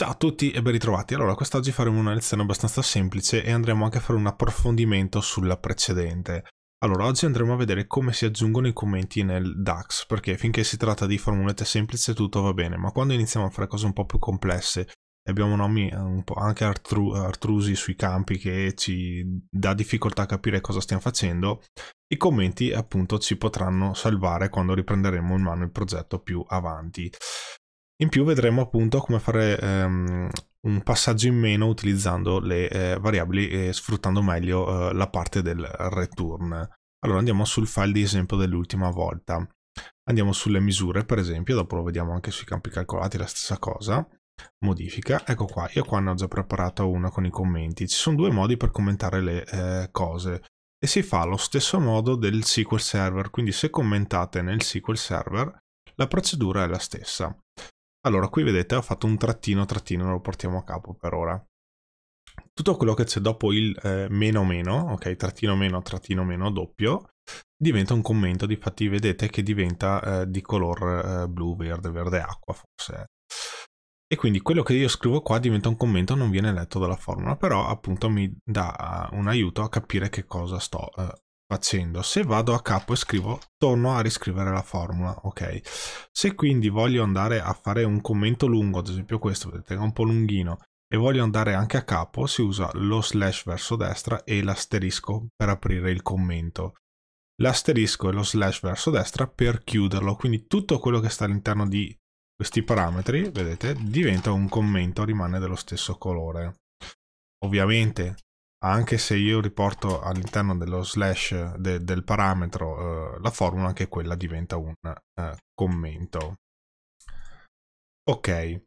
Ciao a tutti e ben ritrovati. Allora, quest'oggi faremo una lezione abbastanza semplice e andremo anche a fare un approfondimento sulla precedente. Allora, oggi andremo a vedere come si aggiungono i commenti nel DAX, perché finché si tratta di formulette semplici tutto va bene, ma quando iniziamo a fare cose un po' più complesse e abbiamo nomi eh, un po' anche artru artrusi sui campi che ci dà difficoltà a capire cosa stiamo facendo, i commenti appunto ci potranno salvare quando riprenderemo in mano il progetto più avanti. In più vedremo appunto come fare ehm, un passaggio in meno utilizzando le eh, variabili e sfruttando meglio eh, la parte del return. Allora andiamo sul file di esempio dell'ultima volta. Andiamo sulle misure per esempio, dopo lo vediamo anche sui campi calcolati, la stessa cosa. Modifica, ecco qua, io qua ne ho già preparato una con i commenti. Ci sono due modi per commentare le eh, cose e si fa allo stesso modo del SQL Server, quindi se commentate nel SQL Server la procedura è la stessa. Allora, qui vedete ho fatto un trattino, trattino, lo portiamo a capo per ora. Tutto quello che c'è dopo il eh, meno meno, ok, trattino meno, trattino meno, doppio, diventa un commento, difatti vedete che diventa eh, di color eh, blu, verde, verde acqua forse. E quindi quello che io scrivo qua diventa un commento, non viene letto dalla formula, però appunto mi dà eh, un aiuto a capire che cosa sto eh, facendo. Se vado a capo e scrivo, torno a riscrivere la formula, ok? Se quindi voglio andare a fare un commento lungo, ad esempio questo, vedete è un po' lunghino, e voglio andare anche a capo, si usa lo slash verso destra e l'asterisco per aprire il commento. L'asterisco e lo slash verso destra per chiuderlo, quindi tutto quello che sta all'interno di questi parametri, vedete, diventa un commento, rimane dello stesso colore. Ovviamente anche se io riporto all'interno dello slash de, del parametro eh, la formula, anche quella diventa un eh, commento. Ok, e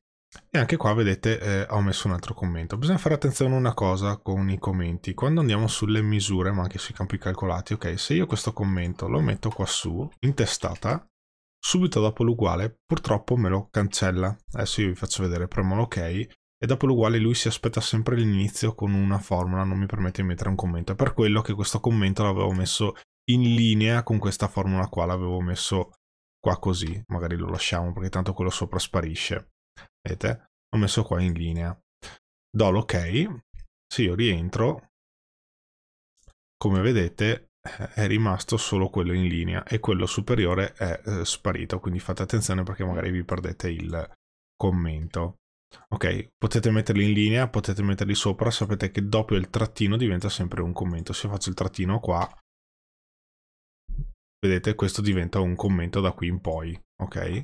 anche qua vedete eh, ho messo un altro commento. Bisogna fare attenzione a una cosa con i commenti. Quando andiamo sulle misure, ma anche sui campi calcolati, ok, se io questo commento lo metto qua su, in testata, subito dopo l'uguale, purtroppo me lo cancella. Adesso io vi faccio vedere, premo l'ok, e dopo l'uguale lui si aspetta sempre l'inizio con una formula, non mi permette di mettere un commento. È per quello che questo commento l'avevo messo in linea con questa formula qua, l'avevo messo qua così, magari lo lasciamo perché tanto quello sopra sparisce. Vedete? ho messo qua in linea. Do l'ok, se io rientro, come vedete eh, è rimasto solo quello in linea e quello superiore è eh, sparito, quindi fate attenzione perché magari vi perdete il commento. Ok, potete metterli in linea, potete metterli sopra, sapete che dopo il trattino diventa sempre un commento. Se faccio il trattino qua, vedete, questo diventa un commento da qui in poi, ok?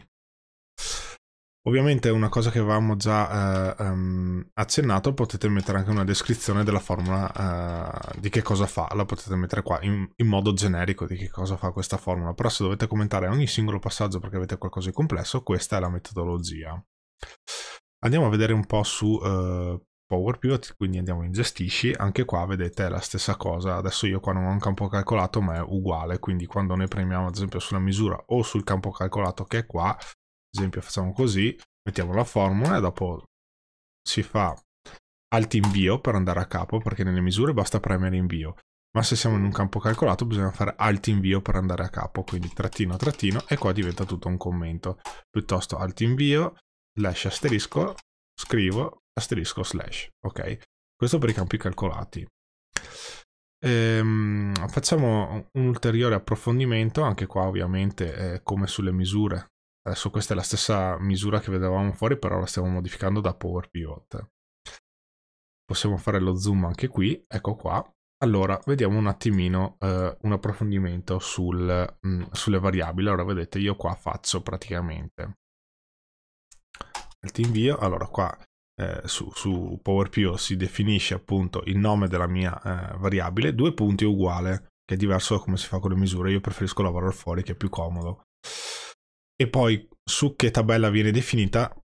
Ovviamente una cosa che avevamo già eh, um, accennato, potete mettere anche una descrizione della formula eh, di che cosa fa, la potete mettere qua in, in, modo generico di che cosa fa questa formula, però se dovete commentare ogni singolo passaggio perché avete qualcosa di complesso, questa è la metodologia. Andiamo a vedere un po' su uh, Power quindi andiamo in gestisci, anche qua vedete la stessa cosa, adesso io qua non ho un campo calcolato ma è uguale, quindi quando noi premiamo ad esempio sulla misura o sul campo calcolato che è qua, ad esempio facciamo così, mettiamo la formula e dopo si fa alt invio per andare a capo, perché nelle misure basta premere invio, ma se siamo in un campo calcolato bisogna fare alt invio per andare a capo, quindi trattino trattino e qua diventa tutto un commento, piuttosto alt invio, slash asterisco, scrivo asterisco slash, ok? Questo per i campi calcolati. Ehm, facciamo un ulteriore approfondimento, anche qua ovviamente eh, come sulle misure. Adesso questa è la stessa misura che vedevamo fuori, però la stiamo modificando da Power Pivot. Possiamo fare lo zoom anche qui, ecco qua. Allora, vediamo un attimino eh, un approfondimento sul, mh, mm, sulle variabili. Allora, vedete, io qua faccio praticamente il team view allora qua eh, su, su PowerPio si definisce appunto il nome della mia eh, variabile, due punti uguale, che è diverso da come si fa con le misure, io preferisco lavorare fuori che è più comodo. E poi su che tabella viene definita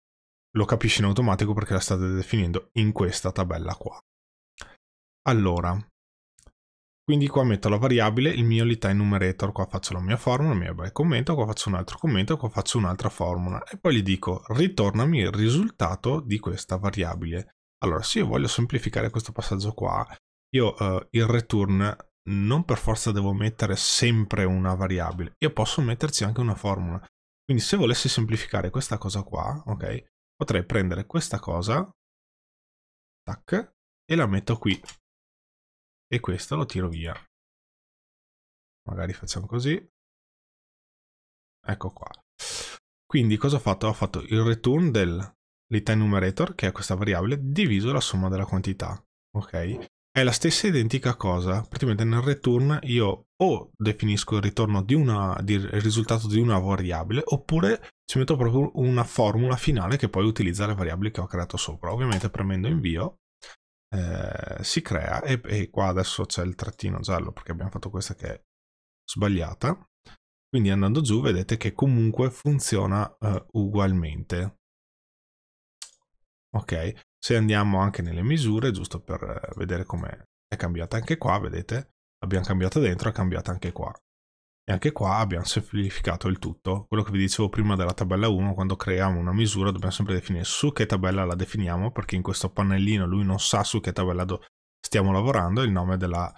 lo capisci in automatico perché la state definendo in questa tabella qua. Allora, quindi qua metto la variabile, il mio lita enumerator, qua faccio la mia formula, il mio bel commento, qua faccio un altro commento, qua faccio un'altra formula e poi gli dico ritornami il risultato di questa variabile. Allora, se io voglio semplificare questo passaggio qua, io eh, il return non per forza devo mettere sempre una variabile, io posso metterci anche una formula. Quindi se volessi semplificare questa cosa qua, ok, potrei prendere questa cosa, tac, e la metto qui e questo lo tiro via. Magari facciamo così. Ecco qua. Quindi cosa ho fatto? Ho fatto il return dell'ita enumerator, che è questa variabile, diviso la somma della quantità. Ok? È la stessa identica cosa, praticamente nel return io o definisco il ritorno di una, di, il risultato di una variabile, oppure ci metto proprio una formula finale che poi utilizza le variabili che ho creato sopra. Ovviamente premendo invio, eh, si crea e, e, qua adesso c'è il trattino giallo perché abbiamo fatto questa che è sbagliata. Quindi andando giù vedete che comunque funziona eh, ugualmente. Ok, se andiamo anche nelle misure, giusto per eh, vedere come è cambiata anche qua, vedete, abbiamo cambiato dentro, è cambiata anche qua. E anche qua abbiamo semplificato il tutto. Quello che vi dicevo prima della tabella 1, quando creiamo una misura dobbiamo sempre definire su che tabella la definiamo, perché in questo pannellino lui non sa su che tabella stiamo lavorando, il nome della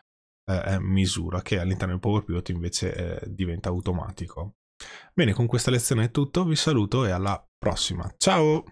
eh, misura, che all'interno del Power Pivot invece eh, diventa automatico. Bene, con questa lezione è tutto, vi saluto e alla prossima. Ciao!